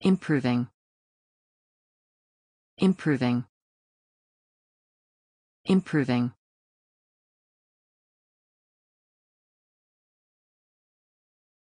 improving improving improving